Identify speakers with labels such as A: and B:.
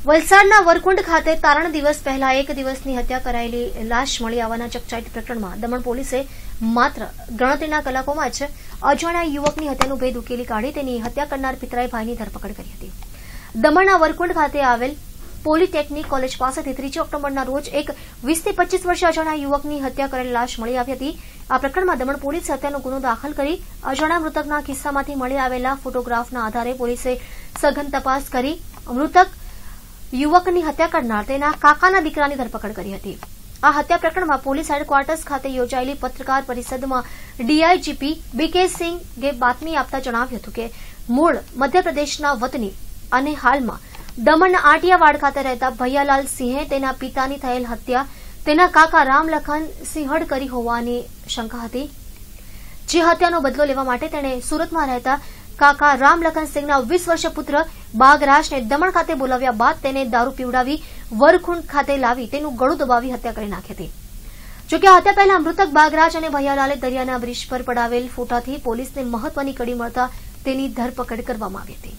A: વલસાડના વરકુંડ ખાતે તારણ દિવસ પહેલા એક દિવસની હત્યા કરાયેલી લાશ મળી આવવાના ચકચાટ પ્રકરણમાં દમણ પોલીસે માત્ર ગણતરીના કલાકોમાં જ અજાણ્યા યુવકની હત્યાનું ભેદ ઉકેલી કાઢી તેની હત્યા કરનાર પિતરાઈ ભાઈની ધરપકડ કરી હતી દમણના વરકુંડ ખાતે આવેલ પોલીટેકનિક કોલેજ પાસેથી ત્રીજી ઓક્ટોબરના રોજ એક વીસથી પચીસ વર્ષે અજાણ્યા યુવકની હત્યા કરેલી લાશ મળી આવી હતી આ પ્રકરણમાં દમણ પોલીસે હત્યાનો ગુનો દાખલ કરી અજાણ્યા મૃતકના કિસ્સામાંથી મળી આવેલા ફોટોગ્રાફના આધારે પોલીસે સઘન તપાસ કરી મૃતક યુવકની હત્યા કરનાર તેના કાકાના દીકરાની ધરપકડ કરી હતી આ હત્યા પ્રકરણમાં પોલીસ હેડક્વાર્ટર્સ ખાતે યોજાયેલી પત્રકાર પરિષદમાં ડીઆઈજીપી બીકે બાતમી આપતા જણાવ્યું હતું કે મૂળ મધ્યપ્રદેશના વતની અને હાલમાં દમણના આટિયાવાડ ખાતે રહેતા ભૈયાલાલ સિંહે તેના પિતાની થયેલ હત્યા તેના કાકા રામલખન સિંહડ કરી હોવાની શંકા હતી જે હત્યાનો બદલો લેવા માટે તેણે સુરતમાં રહેતા કાકા રામ લખનસિંહના વીસ વર્ષીય પુત્ર બાગરાજને દમણ ખાતે બોલાવ્યા બાદ તેને દારૂ પીવડાવી વરખુંડ ખાતે લાવી તેનું ગળું દબાવી હત્યા કરી નાખી હતી જોકે હત્યા પહેલા મૃતક બાગરાજ અને ભૈયાલાલે દરિયાના બ્રિજ પર પડાવેલ ફોટાથી પોલીસને મહત્વની કડી મળતા તેની ધરપકડ કરવામાં આવી હતી